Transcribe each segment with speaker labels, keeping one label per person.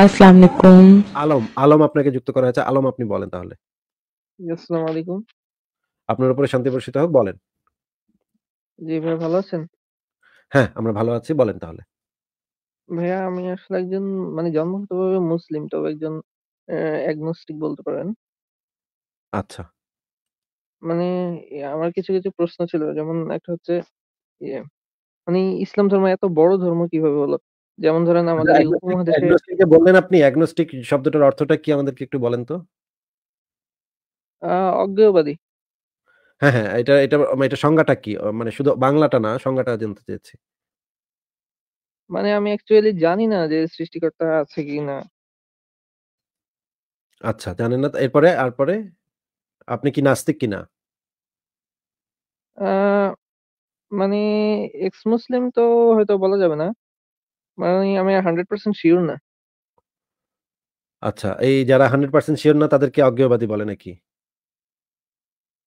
Speaker 1: আসসালামু আলাইকুম আলম আলম আপনাকে যুক্ত করা হয়েছে আলম আপনি বলেন তাহলে
Speaker 2: আসসালামু আলাইকুম
Speaker 1: আপনার উপরে শান্তি বর্ষিত হোক বলেন
Speaker 2: জি ভাই ভালো আছেন
Speaker 1: হ্যাঁ আমরা ভালো আছি বলেন তাহলে
Speaker 2: ভাইয়া আমি আসলে একজন মানে জন্মগতভাবে মুসলিম তবে একজন অ্যাগনস্টিক বলতে পারেন আচ্ছা মানে আমার কিছু কিছু প্রশ্ন ছিল যেমন একটা হচ্ছে ইয়ে মানে ইসলাম ধর্ম এত বড় ধর্ম কিভাবে হলো যেমন ধরেন আচ্ছা, আমাদের উপমহাদেশে বললেন
Speaker 1: আপনি অ্যাগনস্টিক শব্দটার অর্থটা কি আমাদেরকে একটু বলেন তো অজ্ঞেয়বাদী হ্যাঁ হ্যাঁ এটা এটা মানে এটা সংজ্ঞাটা কি মানে শুধু বাংলাটা না সংজ্ঞাটা জানতে চাইছি
Speaker 2: মানে আমি অ্যাকচুয়ালি জানি না যে সৃষ্টিকর্তা আছে কি না
Speaker 1: আচ্ছা জানেন না এরপরে আর পরে আপনি কি নাস্তিক কি না
Speaker 2: মানে এক্স মুসলিম তো হয়তো বলা যাবে না মানে আমি হান্ড্রেড পার্সেন্ট শিওর না
Speaker 1: আচ্ছা এই যারা হান্ড্রেড পার্সেন্ট শিওর না তাদেরকে অজ্ঞেয়বাদী বলে নাকি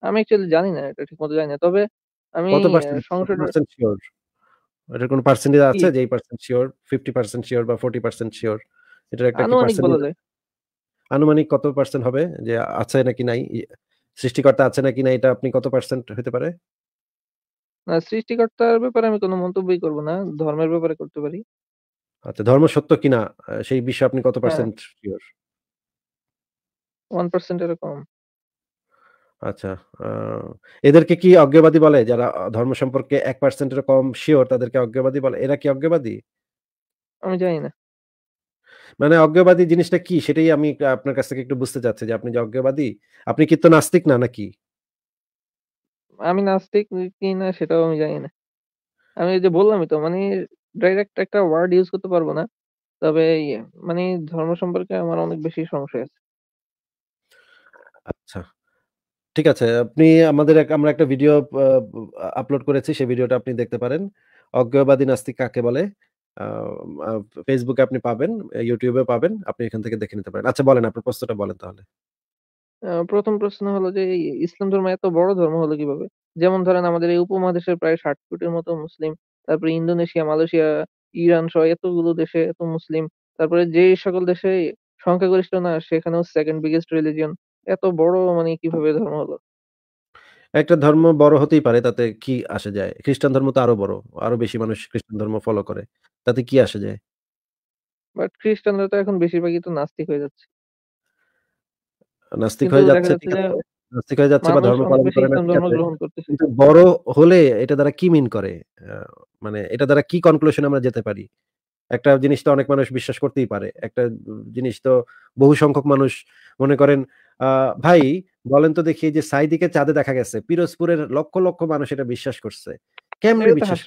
Speaker 2: আমি জানি না এটা ঠিক মতো জানি না তবে আমি পার্সেন্ট
Speaker 1: শিওর এটার পার্সেন্টেজ আছে যে এই percent sure fifty percent sure বা ফোর্টি পার্সেন্ট শিওর এটার একটা আনুমানিক আনুমানিক কত পার্সেন্ট হবে যে আছে নাকি নাই সৃষ্টিকর্তা আছে নাকি না এটা আপনি কত পার্সেন্ট হতে পারে
Speaker 2: না সৃষ্টিকর্তার ব্যাপারে আমি কোনো মন্তব্যই করব না ধর্মের ব্যাপারে করতে পারি
Speaker 1: আচ্ছা ধর্ম সত্য কিনা সেই বিষয়ে আপনি কত পার্সেন্ট শিওর
Speaker 2: ওয়ান পার্সেন্ট এরকম
Speaker 1: আচ্ছা এদেরকে কি অজ্ঞবাদী বলে যারা ধর্ম সম্পর্কে এক এর কম শিওর তাদেরকে অজ্ঞবাদী বলে এরা কি অজ্ঞবাদী আমি জানি না মানে অজ্ঞবাদী জিনিসটা কি সেটাই আমি আপনার কাছ থেকে একটু বুঝতে চাচ্ছি যে আপনি যে অজ্ঞবাদী আপনি কি তো নাস্তিক না নাকি
Speaker 2: আমি নাস্তিক কি না সেটাও আমি জানি না আমি যে বললামই তো মানে ডাইরেক্ট একটা ওয়ার্ড ইউজ করতে পারবো না। তবে ইয়ে, মানে ধর্ম সম্পর্কে আমার অনেক বেশি সংশয় আছে।
Speaker 1: আচ্ছা। ঠিক আছে। আপনি আমাদের আমরা একটা ভিডিও আপলোড করেছি। সেই ভিডিওটা আপনি দেখতে পারেন। অজ্ঞবাদী নাস্তিক কাকে বলে? ফেসবুকে আপনি পাবেন, ইউটিউবে পাবেন। আপনি এখান থেকে দেখে নিতে পারেন। আচ্ছা বলেন আপনার প্রশ্নটা বলেন তাহলে।
Speaker 2: প্রথম প্রশ্ন হলো যে এই ইসলাম ধর্ম এত বড় ধর্ম হলো কিভাবে? যেমন ধরেন আমাদের এই উপমহাদেশের প্রায় ষাট কোটির মতো মুসলিম। তারপরে ইন্দোনেশিয়া মালয়েশিয়া ইরান সহ এতগুলো দেশে এত মুসলিম তারপরে যে সকল দেশে সংখ্যাগরিষ্ঠ না সেখানেও সেকেন্ড বিগেস্ট রিলিজিয়ন এত বড় মানে কিভাবে ধর্ম হলো
Speaker 1: একটা ধর্ম বড় হতেই পারে তাতে কি আসে যায় খ্রিস্টান ধর্ম তো আরো বড় আরো বেশি মানুষ খ্রিস্টান ধর্ম ফলো করে তাতে কি আসে যায়
Speaker 2: বাট খ্রিস্টানরা তো এখন বেশিরভাগই তো নাস্তিক হয়ে যাচ্ছে
Speaker 1: নাস্তিক হয়ে যাচ্ছে ঠিক আছে নাস্তিক হয়ে যাচ্ছে বা ধর্ম পালন করে না কিন্তু বড় হলে এটা দ্বারা কি মিন করে মানে এটা দ্বারা কি কনক্লুশন আমরা যেতে পারি একটা জিনিস তো অনেক মানুষ বিশ্বাস করতেই পারে একটা জিনিস তো বহু সংখ্যক মানুষ মনে করেন ভাই বলেন তো দেখি যে সাইদিকে চাঁদে দেখা গেছে পিরোজপুরের লক্ষ লক্ষ মানুষ এটা বিশ্বাস করছে কেমনে বিশ্বাস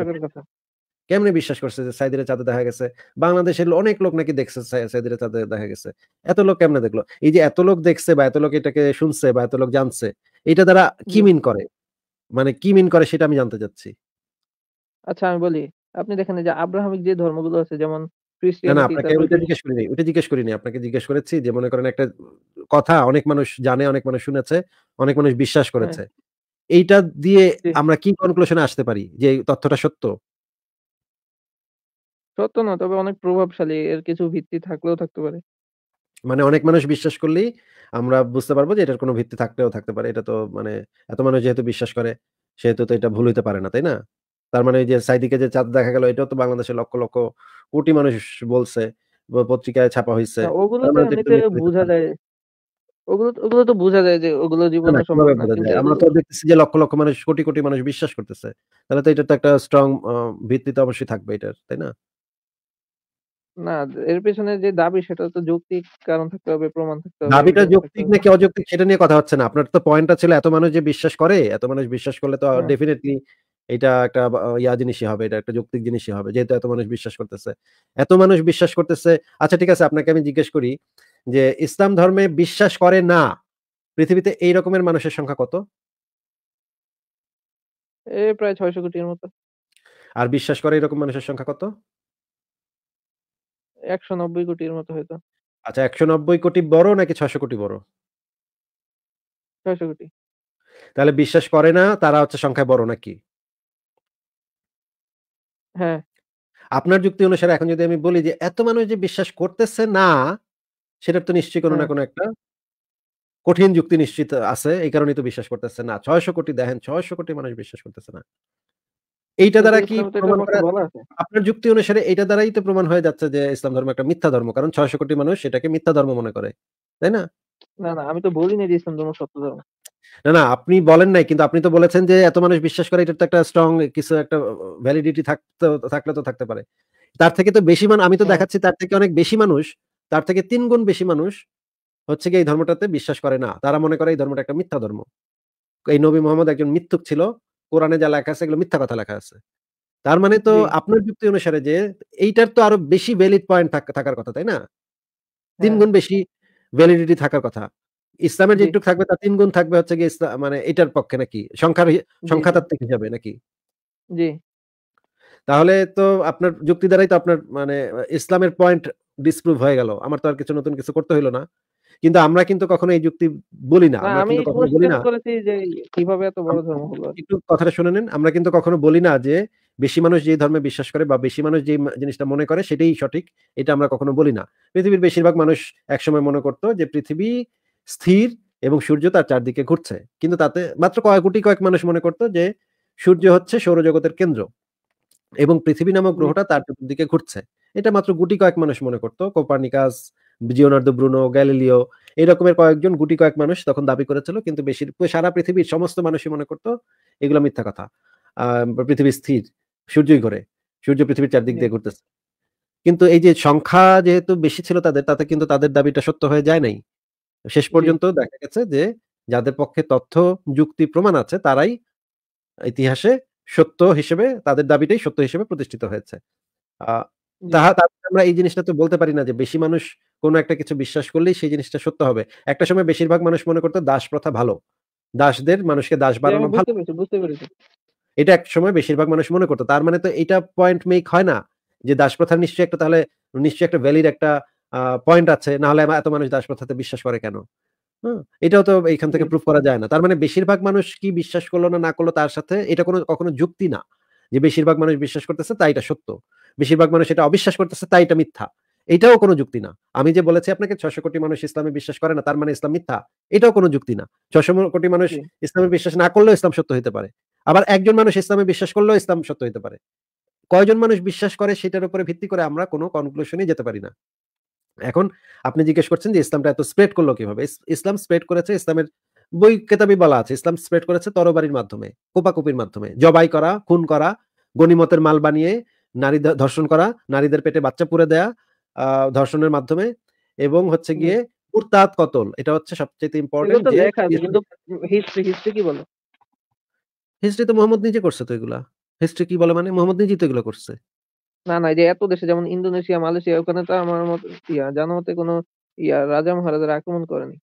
Speaker 1: কেমনে বিশ্বাস করছে যে সাইদিরে চাঁদে দেখা গেছে বাংলাদেশের অনেক লোক নাকি দেখছে সাইদিরে চাঁদে দেখা গেছে এত লোক কেমনে দেখলো এই যে এত লোক দেখছে বা এত লোক এটাকে শুনছে বা এত লোক জানছে এটা দ্বারা কি মিন করে মানে কি মিন করে সেটা আমি জানতে চাচ্ছি
Speaker 2: আচ্ছা আমি বলি আপনি দেখেন যে আব্রাহামিক যে ধর্মগুলো আছে যেমন না আপনাকে ওইটা জিজ্ঞেস
Speaker 1: করিনি ওটা জিজ্ঞেস করি করিনি আপনাকে জিজ্ঞেস করেছি যে মনে করেন একটা কথা অনেক মানুষ জানে অনেক মানুষ শুনেছে অনেক মানুষ বিশ্বাস হ্যাঁ। করেছে এইটা দিয়ে আমরা কি কনক্লুশনে আসতে পারি যে তথ্যটা সত্য
Speaker 2: সত্য না তবে অনেক প্রভাবশালী এর কিছু ভিত্তি থাকলেও
Speaker 1: থাকতে পারে। মানে অনেক মানুষ বিশ্বাস করলেই আমরা বুঝতে পারবো যে এটার কোনো ভিত্তি থাকলেও থাকতে পারে। এটা তো মানে এত মানুষ যেহেতু বিশ্বাস করে সেহেতু তো এটা ভুল হইতে পারে না, তাই না? তার মানে ওই যে সাইদিকে যে চাঁদ দেখা গেল এটাও তো বাংলাদেশে লক্ষ, লক্ষ কোটি মানুষ বলছে। পত্রিকায় ছাপা হইছে। ওগুলো তো এমনিতে বোঝা যায়।
Speaker 2: ওগুলো ওগুলো তো বোঝা যায় যে ওগুলো জীবনে সম্ভব না। কিন্তু আমরা তো
Speaker 1: দেখতেছি যে লক্ষ, লক্ষ মানুষ কোটি, কোটি মানুষ বিশ্বাস করতেছে। তাহলে তো এটা তো একটা স্ট্রং ভিত্তি তো অবশ্যই থাকবে এটার, তাই না?
Speaker 2: না এর পেছনে যে দাবি সেটা তো যৌক্তিক কারণ থাকতে হবে প্রমাণ থাকতে হবে দাবিটা
Speaker 1: যৌক্তিক নাকি অযৌক্তিক সেটা নিয়ে কথা হচ্ছে না আপনার তো পয়েন্টটা ছিল এত মানুষ যে বিশ্বাস করে এত মানুষ বিশ্বাস করলে তো ডেফিনেটলি হ্যাঁ। এটা একটা ইয়া জিনিসই হবে এটা একটা যৌক্তিক জিনিসই হবে যেহেতু এত মানুষ বিশ্বাস করতেছে এত মানুষ বিশ্বাস করতেছে আচ্ছা ঠিক আছে আপনাকে আমি জিজ্ঞেস করি যে ইসলাম ধর্মে বিশ্বাস করে না পৃথিবীতে এই রকমের মানুষের সংখ্যা কত
Speaker 2: এ প্রায় ছয়শো কোটির মতো
Speaker 1: আর বিশ্বাস করে এরকম মানুষের সংখ্যা কত
Speaker 2: কোটির মতো হয়তো
Speaker 1: আচ্ছা কোটি বড় নাকি কোটি বড় কোটি তাহলে বিশ্বাস করে না তারা হচ্ছে সংখ্যায় বড় নাকি হ্যাঁ আপনার যুক্তি অনুসারে এখন যদি আমি বলি যে এত মানুষ যে বিশ্বাস করতেছে না সেটার তো নিশ্চয়ই কোনো না হ্যাঁ। কোনো একটা কঠিন যুক্তি নিশ্চিত আছে এই কারণেই তো বিশ্বাস করতেছে না ছয়শো কোটি দেখেন ছয়শো কোটি মানুষ বিশ্বাস করতেছে না এইটা দ্বারা কি আপনার যুক্তি অনুসারে এটা দ্বারাই তো প্রমাণ হয়ে যাচ্ছে যে ইসলাম ধর্ম একটা মিথ্যা ধর্ম কারণ ছয়শো কোটি মানুষ এটাকে মিথ্যা ধর্ম মনে করে তাই না
Speaker 2: না না আমি তো বলিনি যে ইসলাম ধর্ম সত্য ধর্ম
Speaker 1: না না আপনি বলেন নাই কিন্তু আপনি তো বলেছেন যে এত মানুষ বিশ্বাস করে এটা তো একটা স্ট্রং কিছু একটা ভ্যালিডিটি থাকতে থাকলে তো থাকতে পারে তার থেকে তো বেশি মানুষ আমি তো হ্যাঁ। দেখাচ্ছি তার থেকে অনেক বেশি মানুষ তার থেকে তিন গুণ বেশি মানুষ হচ্ছে কি এই ধর্মটাতে বিশ্বাস করে না তারা মনে করে এই ধর্মটা একটা মিথ্যা ধর্ম এই নবী মোহাম্মদ একজন মিথ্যুক ছিল কোরআনে যা লেখা আছে এগুলো মিথ্যা কথা লেখা আছে তার মানে তো আপনার যুক্তি অনুসারে যে এইটার তো আরো বেশি ভ্যালিড পয়েন্ট থাকার কথা তাই না তিন হ্যাঁ। গুণ বেশি ভ্যালিডিটি থাকার কথা ইসলামের যেটুক থাকবে তার তিন গুণ থাকবে হচ্ছে গিয়ে মানে এটার পক্ষে নাকি সংখ্যার সংখ্যাতাত্ত্বিক হিসাবে নাকি জি তাহলে তো আপনার যুক্তি দ্বারাই তো আপনার মানে ইসলামের পয়েন্ট ডিসপ্রুভ হয়ে গেল আমার তো আর কিছু নতুন কিছু করতে হইলো না কিন্তু আমরা কিন্তু কখনো এই যুক্তি বলি না একটু কথাটা শুনে নেন আমরা কিন্তু কখনো বলি না যে বেশি মানুষ যে ধর্মে বিশ্বাস করে বা বেশি মানুষ যে জিনিসটা মনে করে সেটাই সঠিক এটা আমরা কখনো বলি না পৃথিবীর বেশিরভাগ মানুষ একসময় মনে করত যে পৃথিবী স্থির এবং সূর্য তার চারদিকে ঘুরছে কিন্তু তাতে মাত্র কয়েক কোটি কয়েক মানুষ মনে করত যে সূর্য হচ্ছে সৌরজগতের কেন্দ্র এবং পৃথিবী নামক গ্রহটা তার চতুর্দিকে ঘুরছে এটা মাত্র গুটি কয়েক মানুষ মনে করতো কোপার্নিকাস জিওনার্দো ব্রুনো গ্যালিলিও এরকমের কয়েকজন গুটি কয়েক মানুষ তখন দাবি করেছিল কিন্তু বেশি সারা পৃথিবীর সমস্ত মানুষই মনে করতো এগুলো মিথ্যা কথা পৃথিবী স্থির সূর্যই ঘরে সূর্য পৃথিবীর চারদিক দিয়ে ঘুরতেছে কিন্তু এই যে সংখ্যা যেহেতু বেশি ছিল তাদের তাতে কিন্তু তাদের দাবিটা সত্য হয়ে যায় নাই শেষ পর্যন্ত দেখা গেছে যে যাদের পক্ষে তথ্য যুক্তি প্রমাণ আছে তারাই ইতিহাসে সত্য হিসেবে তাদের দাবিটাই সত্য হিসেবে প্রতিষ্ঠিত হয়েছে আহ তাহা আমরা এই জিনিসটা তো বলতে পারি না যে বেশি মানুষ কোনো একটা কিছু বিশ্বাস করলেই সেই জিনিসটা সত্য হবে একটা সময় বেশিরভাগ মানুষ মনে করতো দাস প্রথা ভালো দাসদের মানুষকে দাস হ্যাঁ, বানানো ভালো এটা এক সময় বেশিরভাগ মানুষ মনে করতো তার মানে তো এটা পয়েন্ট মেক হয় না যে দাস প্রথা নিশ্চয়ই একটা তাহলে নিশ্চয়ই একটা ভ্যালিড একটা পয়েন্ট আছে না হলে এত মানুষ দাস প্রথাতে বিশ্বাস করে কেন এটাও তো এইখান থেকে প্রুফ করা যায় না তার মানে বেশিরভাগ মানুষ কি বিশ্বাস করলো না না করলো তার সাথে এটা কোনো কখনো যুক্তি না যে বেশিরভাগ মানুষ বিশ্বাস করতেছে তাই এটা সত্য বেশিরভাগ মানুষ এটা অবিশ্বাস করতেছে তাই এটা মিথ্যা এটাও কোনো যুক্তি না আমি যে বলেছি আপনাকে ছশো কোটি মানুষ ইসলামে বিশ্বাস করে না তার মানে ইসলাম মিথ্যা এটাও কোনো যুক্তি না ছশো কোটি মানুষ ইসলামে বিশ্বাস না করলেও ইসলাম সত্য হতে পারে আবার একজন মানুষ ইসলামে বিশ্বাস করলেও ইসলাম সত্য হতে পারে কয়জন মানুষ বিশ্বাস করে সেটার উপরে ভিত্তি করে আমরা কোনো কনক্লুশনে যেতে পারি না এখন আপনি জিজ্ঞেস করছেন যে ইসলামটা এত স্প্রেড করলো কিভাবে ইসলাম স্প্রেড করেছে ইসলামের বই কেতাবি বলা আছে ইসলাম স্প্রেড করেছে তরবারির মাধ্যমে কোপাকুপির মাধ্যমে জবাই করা খুন করা গণিমতের মাল বানিয়ে নারী ধর্ষণ করা নারীদের পেটে বাচ্চা পুরে দেয়া ধর্ষণের মাধ্যমে এবং হচ্ছে গিয়ে মুরতাদ কতল এটা হচ্ছে সবচেয়ে ইম্পর্টেন্ট যে হিস্ট্রি হিস্ট্রি কি বলো হিস্ট্রি তো মোহাম্মদ নিজে করছে তো এগুলা হিস্ট্রি কি বলে মানে মোহাম্মদ নিজে তো এগুলো করছে
Speaker 2: না না যে এত দেশে যেমন ইন্দোনেশিয়া মালয়েশিয়া ওখানে তো আমার মত ইয়া জানোতে কোনো ইয়া রাজা মহারাজা আক্রমণ করেনি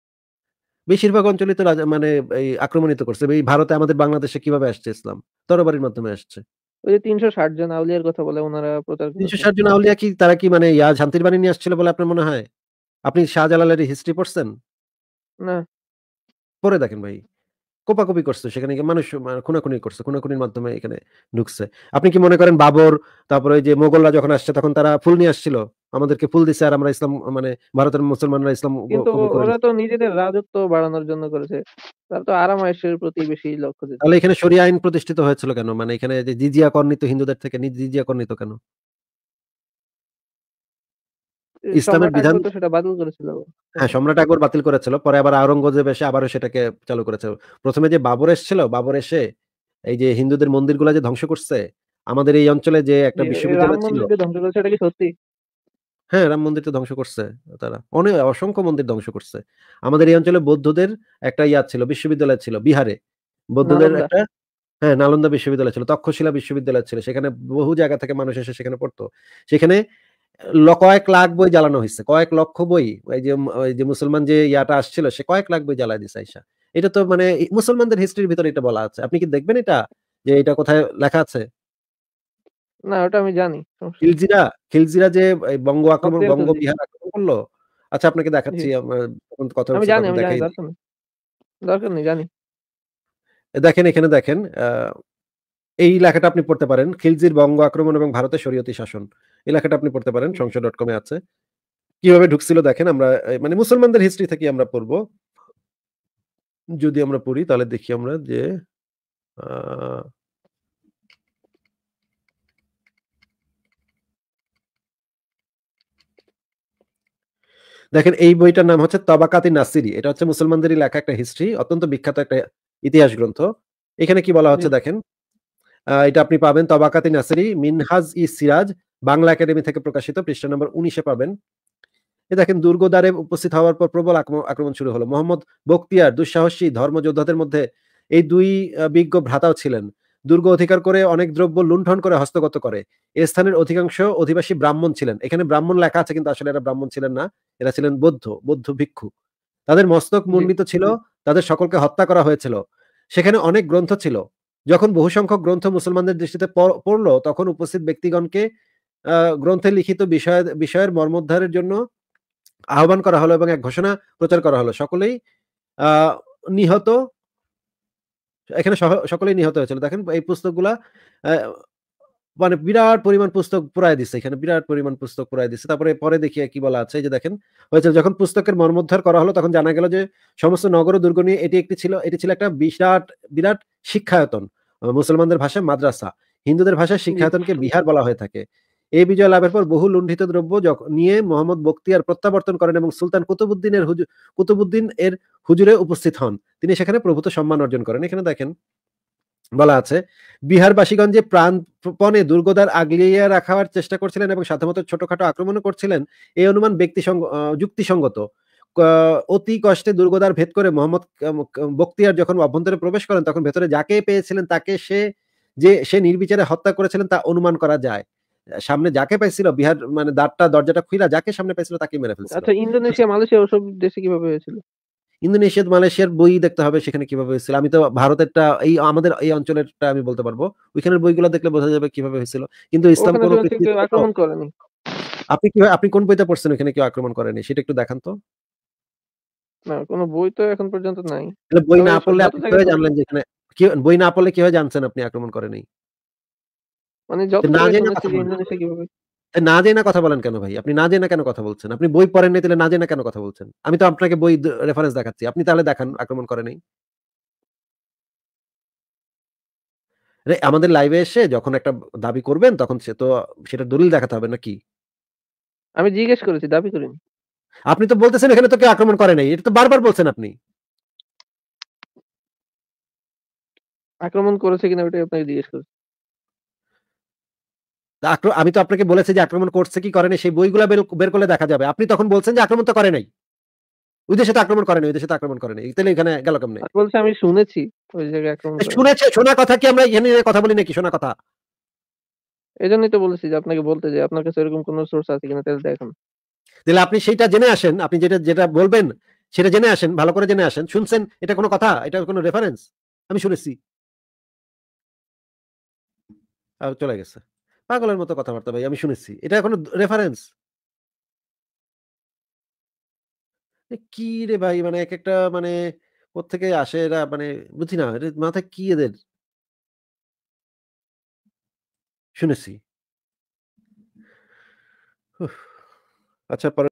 Speaker 1: বেশিরভাগ অঞ্চলে তো রাজা মানে এই আক্রমণিত করছে এই ভারতে আমাদের বাংলাদেশে কিভাবে আসছে ইসলাম তরবারির মাধ্যমে আসছে
Speaker 2: ওই যে তিনশো ষাট জন আউলিয়ার কথা বলে ওনারা প্রচার তিনশো
Speaker 1: ষাট জন আউলিয়া কি তারা কি মানে ইয়া শান্তির বাণী নিয়ে আসছিল বলে আপনার মনে হয় আপনি শাহজালালের হিস্ট্রি পড়ছেন না পরে দেখেন ভাই কোপাকপি করছে সেখানে গিয়ে মানুষ খুনাখুনি করছে খুনাখুনির মাধ্যমে এখানে ঢুকছে আপনি কি মনে করেন বাবর তারপরে যে মোগলরা যখন আসছে তখন তারা ফুল নিয়ে আসছিল আমাদেরকে ফুল দিছে আর আমরা ইসলাম মানে ভারতের মুসলমানরা ইসলাম ওরা
Speaker 2: তো নিজেদের রাজত্ব বাড়ানোর জন্য করেছে তারা তো আরাম আরামায়েশের প্রতি বেশি লক্ষ্য দিচ্ছে তাহলে এখানে শরিয়া আইন
Speaker 1: প্রতিষ্ঠিত হয়েছিল কেন মানে এখানে যে জিজিয়া কর্ণিত হিন্দুদের থেকে জিজিয়া কর্ণিত কেন
Speaker 2: ইসলামের বিধান সেটা
Speaker 1: বাতিল করেছিল হ্যাঁ সম্রাট আকবর বাতিল করেছিল পরে আবার আওরঙ্গজেব এসে আবারও সেটাকে চালু করেছিল প্রথমে যে বাবর এসেছিল বাবর এসে এই যে হিন্দুদের মন্দিরগুলা যে ধ্বংস করছে আমাদের এই অঞ্চলে যে একটা বিশ্ববিদ্যালয় ছিল
Speaker 2: ধ্বংস কি সত্যি
Speaker 1: হ্যাঁ রাম মন্দির তো ধ্বংস করছে তারা অনেক অসংখ্য মন্দির ধ্বংস করছে আমাদের এই অঞ্চলে বৌদ্ধদের একটা ইয়াদ ছিল বিশ্ববিদ্যালয় ছিল বিহারে বৌদ্ধদের একটা হ্যাঁ নালন্দা বিশ্ববিদ্যালয় ছিল তক্ষশিলা বিশ্ববিদ্যালয় ছিল সেখানে বহু জায়গা থেকে মানুষ এসে সেখানে পড়তো সেখানে কয়েক লাখ বই জ্বালানো হয়েছে কয়েক লক্ষ বই ওই যে ওই যে মুসলমান যে ইয়াটা আসছিল সে কয়েক লাখ বই জ্বালায় দিছে আইসা এটা তো মানে মুসলমানদের হিস্ট্রির ভিতরে এটা বলা আছে আপনি কি দেখবেন এটা যে এটা কোথায় লেখা আছে
Speaker 2: না ওটা আমি জানি
Speaker 1: খিলজিরা খিলজিরা যে বঙ্গ আক্রমণ বঙ্গ বিহার আক্রমণ করলো আচ্ছা আপনাকে দেখাচ্ছি কথা আমি জানি আমি জানি দরকার নেই জানি দেখেন এখানে দেখেন এই লেখাটা আপনি পড়তে পারেন খিলজির বঙ্গ আক্রমণ এবং ভারতের শরীয়তি শাসন এই লেখাটা আপনি পড়তে পারেন সংসদ ডট কমে আছে কিভাবে ঢুকছিল দেখেন আমরা মানে মুসলমানদের হিস্ট্রি থেকে আমরা পড়বো যদি আমরা পড়ি তাহলে দেখি আমরা যে দেখেন এই বইটার নাম হচ্ছে তবাকাতি নাসিরি এটা হচ্ছে মুসলমানদেরই লেখা একটা হিস্ট্রি অত্যন্ত বিখ্যাত একটা ইতিহাস গ্রন্থ এখানে কি বলা হচ্ছে দেখেন এটা আপনি পাবেন তবাকাতি নাসিরি মিনহাজ ই সিরাজ বাংলা একাডেমি থেকে প্রকাশিত পৃষ্ঠা নম্বর উনিশে পাবেন এ দেখেন দুর্গদ্বারে উপস্থিত হওয়ার পর প্রবল আক্রমণ শুরু হলো মোহাম্মদ বক্তিয়ার দুঃসাহসী ধর্মযোদ্ধাদের মধ্যে এই দুই বিজ্ঞ ভ্রাতাও ছিলেন দুর্গ অধিকার করে অনেক দ্রব্য লুণ্ঠন করে হস্তগত করে এ স্থানের অধিকাংশ অধিবাসী ব্রাহ্মণ ছিলেন এখানে ব্রাহ্মণ লেখা আছে কিন্তু আসলে এরা ব্রাহ্মণ ছিলেন না এরা ছিলেন বৌদ্ধ বৌদ্ধ ভিক্ষু তাদের মস্তক মণ্ডিত ছিল তাদের সকলকে হত্যা করা হয়েছিল সেখানে অনেক গ্রন্থ ছিল যখন বহু সংখ্যক গ্রন্থ মুসলমানদের দৃষ্টিতে পড়লো তখন উপস্থিত ব্যক্তিগণকে গ্রন্থে লিখিত বিষয় বিষয়ের মর্মোদ্ধারের জন্য আহ্বান করা হলো এবং এক ঘোষণা প্রচার করা হলো সকলেই নিহত এখানে সকলেই নিহত হয়েছিল দেখেন এই পুস্তকগুলা মানে বিরাট পরিমাণ পুস্তক পুরাই দিচ্ছে এখানে বিরাট পরিমাণ পুস্তক পুরাই দিচ্ছে তারপরে পরে দেখি কি বলা আছে যে দেখেন হয়েছিল যখন পুস্তকের মর্মোদ্ধার করা হলো তখন জানা গেল যে সমস্ত নগর দুর্গ নিয়ে এটি একটি ছিল এটি ছিল একটা বিরাট বিরাট শিক্ষায়তন মুসলমানদের ভাষায় মাদ্রাসা হিন্দুদের ভাষায় শিক্ষায়তনকে বিহার বলা হয়ে থাকে এই বিজয় লাভের পর বহু লুণ্ঠিত দ্রব্য নিয়ে মোহাম্মদ বক্তিয়ার প্রত্যাবর্তন করেন এবং সুলতান কুতুবুদ্দিনের কুতুবুদ্দিন এর হুজুরে উপস্থিত হন তিনি সেখানে প্রভূত সম্মান অর্জন করেন এখানে দেখেন বলা আছে বিহারবাসীগঞ্জে প্রাণপণে দুর্গদার আগলিয়ে রাখার চেষ্টা করছিলেন এবং সাধারণত ছোটখাটো আক্রমণ করছিলেন এই অনুমান ব্যক্তি যুক্তিসঙ্গত অতি কষ্টে দুর্গদার ভেদ করে মোহাম্মদ বক্তিয়ার যখন অভ্যন্তরে প্রবেশ করেন তখন ভেতরে যাকে পেয়েছিলেন তাকে সে যে সে নির্বিচারে হত্যা করেছিলেন তা অনুমান করা যায় সামনে যাকে পাইছিল বিহার মানে দাঁড়টা দরজাটা খুলা যাকে সামনে পাইছিল তাকে মেরে ফেলছিল আচ্ছা ইন্দোনেশিয়া মালয়েশিয়া ওসব দেশে কিভাবে হয়েছিল ইন্দোনেশিয়া মালয়েশিয়ার বই দেখতে হবে সেখানে কিভাবে হয়েছিল আমি তো ভারতেরটা এই আমাদের এই অঞ্চলেরটা আমি বলতে পারবো ওইখানের বইগুলো দেখলে বোঝা যাবে কিভাবে হয়েছিল কিন্তু ইসলাম কোন আক্রমণ করেনি আপনি কি আপনি কোন বইতে পড়ছেন ওখানে কেউ আক্রমণ করেনি সেটা একটু দেখান তো
Speaker 2: না কোনো বই তো এখন পর্যন্ত নাই
Speaker 1: বই না পড়লে আপনি কিভাবে জানলেন যেখানে বই না পড়লে কিভাবে জানছেন আপনি আক্রমণ করেনি মানে না কথা বলেন কেন ভাই আপনি না কেন কথা বলছেন আপনি বই পড়েন নাই তাহলে না কেন কথা বলছেন আমি তো আপনাকে বই রেফারেন্স দেখাচ্ছি আপনি তাহলে দেখান আক্রমণ করে আমাদের লাইভে এসে যখন একটা দাবি করবেন তখন সে তো সেটা দলিল দেখাতে হবে নাকি আমি জিজ্ঞেস করেছি দাবি করিনি আপনি তো বলতেছেন এখানে তো কেউ আক্রমণ করে নাই এটা তো বারবার বলছেন আপনি আক্রমণ করেছে কিনা ওটাই
Speaker 2: আপনাকে জিজ্ঞেস করছে
Speaker 1: আমি তো আপনাকে বলেছি যে আক্রমণ করছে কি করে সেই বইগুলো বের করলে দেখা যাবে আপনি তখন বলছেন যে আক্রমণ তো করে নাই ওই দেশে তো আক্রমণ করেনি ওই দেশে তো আক্রমণ করেনি তাহলে এখানে গেল কেমনে আমি শুনেছি শুনেছে শোনা কথা কি আমরা এখানে কথা বলি নাকি শোনা কথা এজন্যই তো বলেছি যে আপনাকে বলতে যে আপনার কাছে এরকম সোর্স আছে কিনা তাহলে দেখেন তাহলে আপনি জেনে আসেন আপনি যেটা যেটা বলবেন সেটা জেনে আসেন ভালো করে জেনে আসেন শুনছেন এটা কোনো কথা এটা কোনো রেফারেন্স আমি শুনেছি চলে গেছে পাগলের মতো কথাবার্তা ভাই আমি শুনেছি এটা এখন রেফারেন্স কি রে ভাই মানে এক একটা মানে থেকে আসে এরা মানে বুঝি না মাথায় কি এদের শুনেছি আচ্ছা পরে